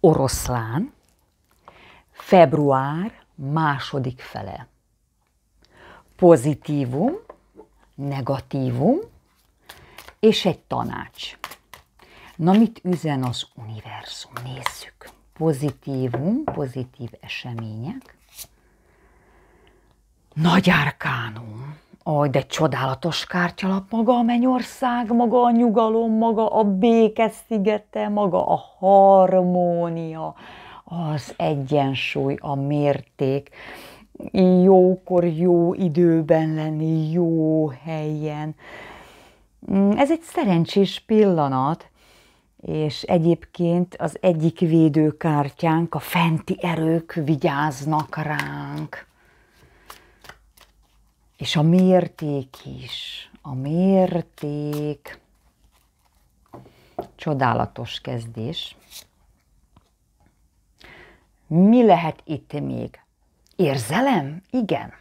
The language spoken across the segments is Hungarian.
oroszlán, február második fele. Pozitívum, negatívum és egy tanács. Na, mit üzen az univerzum? Nézzük. Pozitívum, pozitív események. Nagy arkánum. Aj, de csodálatos kártyalap maga a mennyország, maga a nyugalom, maga a béke szigete, maga a harmónia, az egyensúly, a mérték jókor, jó időben lenni, jó helyen. Mm, ez egy szerencsés pillanat, és egyébként az egyik védőkártyánk, a fenti erők vigyáznak ránk. És a mérték is. A mérték. Csodálatos kezdés. Mi lehet itt még? Érzelem? Igen.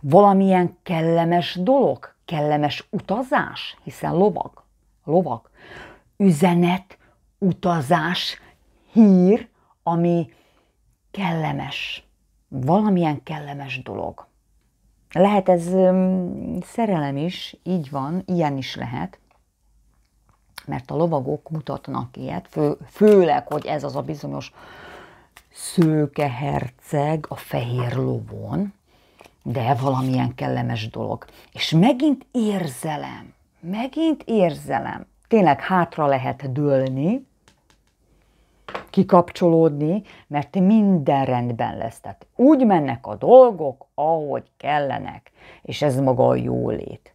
Valamilyen kellemes dolog? Kellemes utazás? Hiszen lovag. Lovag. Üzenet, utazás, hír, ami kellemes. Valamilyen kellemes dolog. Lehet ez szerelem is, így van, ilyen is lehet, mert a lovagok mutatnak ilyet, fő, főleg, hogy ez az a bizonyos szőke herceg a fehér lovon, de valamilyen kellemes dolog. És megint érzelem, megint érzelem. Tényleg hátra lehet dőlni, kikapcsolódni, mert minden rendben lesz. Tehát úgy mennek a dolgok, ahogy kellenek, és ez maga a jólét.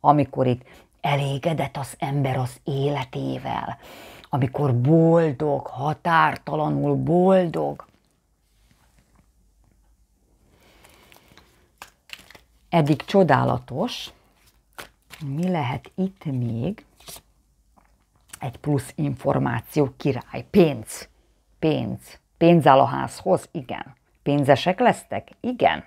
Amikor itt elégedett az ember az életével, amikor boldog, határtalanul boldog. Eddig csodálatos. Mi lehet itt még? Egy plusz információ király, pénz. Pénz. Pénz áll a házhoz? Igen. Pénzesek lesztek? Igen.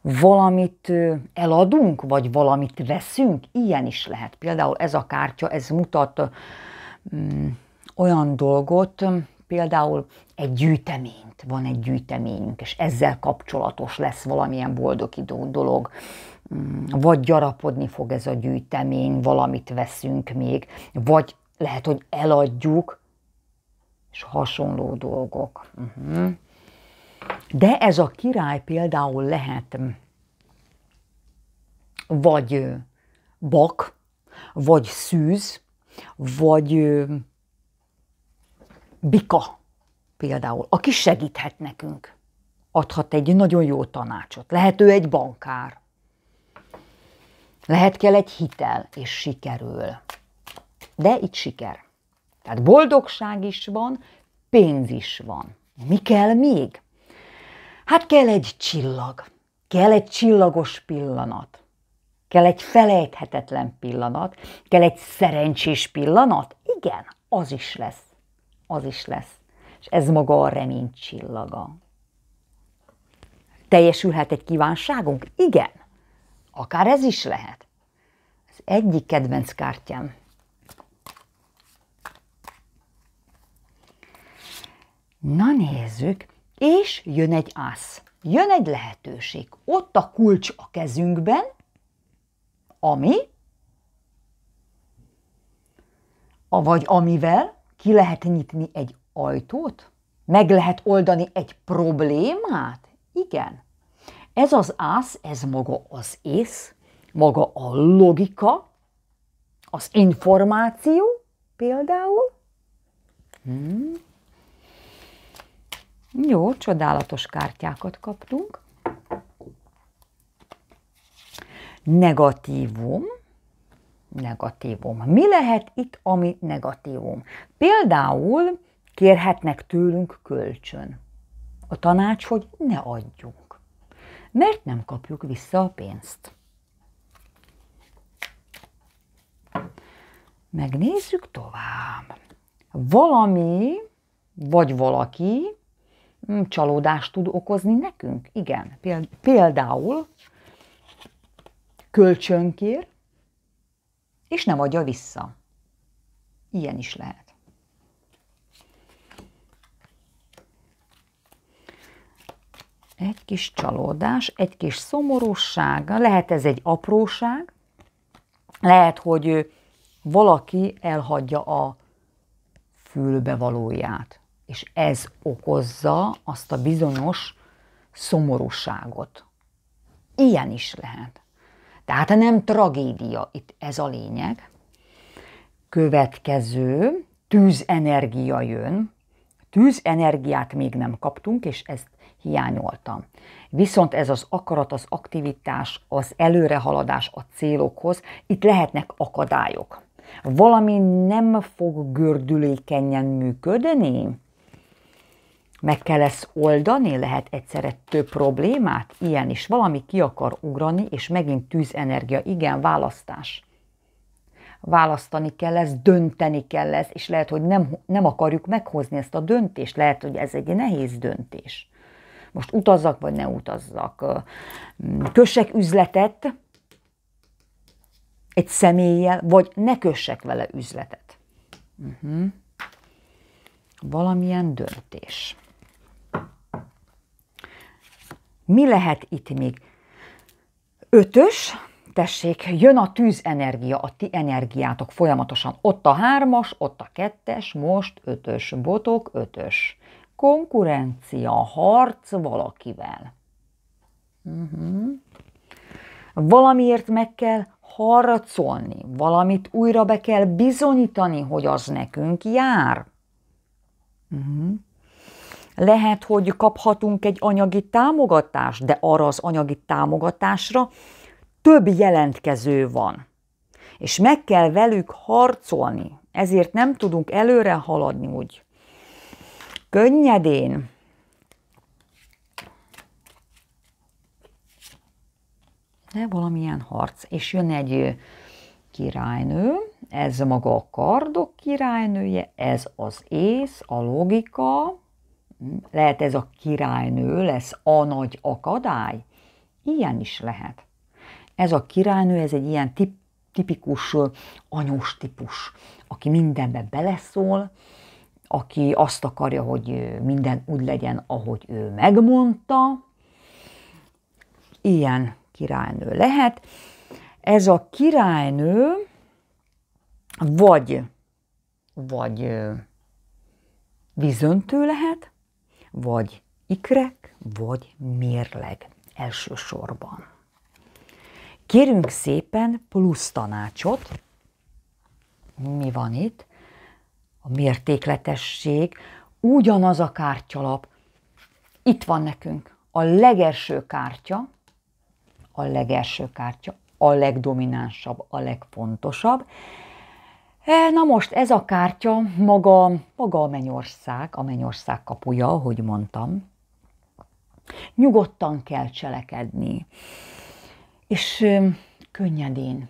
Valamit eladunk, vagy valamit veszünk? Ilyen is lehet. Például ez a kártya, ez mutat mm, olyan dolgot, például egy gyűjteményt, van egy gyűjteményünk, és ezzel kapcsolatos lesz valamilyen idő dolog, mm, vagy gyarapodni fog ez a gyűjtemény, valamit veszünk még, vagy lehet, hogy eladjuk, és hasonló dolgok. Uh-huh. De ez a király például lehet mm, vagy bak, vagy szűz, vagy bika például, aki segíthet nekünk. Adhat egy nagyon jó tanácsot. Lehet ő egy bankár. Lehet kell egy hitel, és sikerül. De itt siker. Tehát boldogság is van, pénz is van. Mi kell még? Hát kell egy csillag, kell egy csillagos pillanat, kell egy felejthetetlen pillanat, kell egy szerencsés pillanat. Igen, az is lesz, az is lesz. És ez maga a remény csillaga. Teljesülhet egy kívánságunk? Igen, akár ez is lehet. Ez egyik kedvenc kártyám. Na nézzük, és jön egy ász, jön egy lehetőség. Ott a kulcs a kezünkben, ami, vagy amivel ki lehet nyitni egy ajtót, meg lehet oldani egy problémát. Igen, ez az ász, ez maga az ész, maga a logika, az információ például. Hmm. Jó, csodálatos kártyákat kaptunk. Negatívum. Negatívum. Mi lehet itt, ami negatívum? Például kérhetnek tőlünk kölcsön. A tanács, hogy ne adjunk, mert nem kapjuk vissza a pénzt. Megnézzük tovább. Valami vagy valaki Hmm, csalódást tud okozni nekünk. Igen, például kölcsönkér, és nem adja vissza. Ilyen is lehet. Egy kis csalódás, egy kis szomorúság, lehet ez egy apróság, lehet, hogy valaki elhagyja a fülbevalóját és ez okozza azt a bizonyos szomorúságot. Ilyen is lehet. Tehát nem tragédia, itt ez a lényeg. Következő, tűzenergia jön. Tűzenergiát még nem kaptunk, és ezt hiányoltam. Viszont ez az akarat, az aktivitás, az előrehaladás a célokhoz, itt lehetnek akadályok. Valami nem fog gördülékenyen működni, meg kell ezt oldani? Lehet egyszerre több problémát? Ilyen is. Valami ki akar ugrani, és megint tűzenergia. Igen, választás. Választani kell ezt, dönteni kell ezt, és lehet, hogy nem, nem akarjuk meghozni ezt a döntést. Lehet, hogy ez egy nehéz döntés. Most utazzak, vagy ne utazzak. Kössek üzletet egy személlyel, vagy ne kössek vele üzletet. Uh-huh. Valamilyen döntés. Mi lehet itt még? Ötös, tessék, jön a tűzenergia, a ti energiátok folyamatosan. Ott a hármas, ott a kettes, most ötös, botok ötös. Konkurencia, harc valakivel. Uh-huh. Valamiért meg kell harcolni, valamit újra be kell bizonyítani, hogy az nekünk jár. Uh-huh lehet, hogy kaphatunk egy anyagi támogatást, de arra az anyagi támogatásra több jelentkező van. És meg kell velük harcolni, ezért nem tudunk előre haladni úgy. Könnyedén. De valamilyen harc. És jön egy királynő, ez maga a kardok királynője, ez az ész, a logika, lehet ez a királynő lesz a nagy akadály? Ilyen is lehet. Ez a királynő, ez egy ilyen tip, tipikus anyós típus, aki mindenbe beleszól, aki azt akarja, hogy minden úgy legyen, ahogy ő megmondta. Ilyen királynő lehet. Ez a királynő vagy, vagy vízöntő lehet, vagy ikrek, vagy mérleg elsősorban. Kérünk szépen plusz tanácsot. Mi van itt? A mértékletesség, ugyanaz a kártyalap. Itt van nekünk a legelső kártya, a legelső kártya, a legdominánsabb, a legfontosabb, E, na most ez a kártya maga, maga a mennyország, a mennyország kapuja, ahogy mondtam. Nyugodtan kell cselekedni, és könnyedén,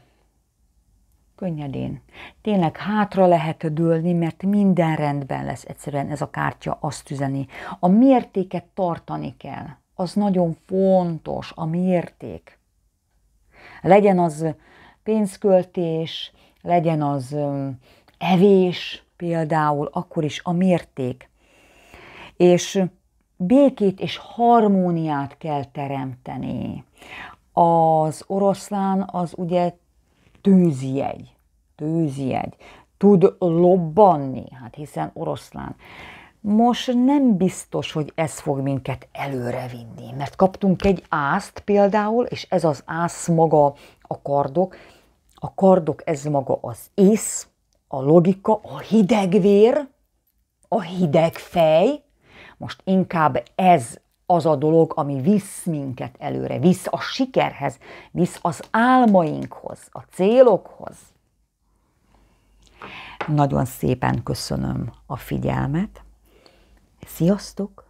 könnyedén. Tényleg hátra lehet dőlni, mert minden rendben lesz egyszerűen ez a kártya azt üzeni. A mértéket tartani kell, az nagyon fontos, a mérték. Legyen az pénzköltés, legyen az evés például, akkor is a mérték. És békét és harmóniát kell teremteni. Az oroszlán az ugye tűzjegy, tűzjegy, tud lobbanni, hát hiszen oroszlán. Most nem biztos, hogy ez fog minket előre vinni, mert kaptunk egy ászt például, és ez az ász maga a kardok, a kardok ez maga az ész, a logika, a hidegvér, a hideg fej. Most inkább ez az a dolog, ami visz minket előre, visz a sikerhez, visz az álmainkhoz, a célokhoz. Nagyon szépen köszönöm a figyelmet. Sziasztok!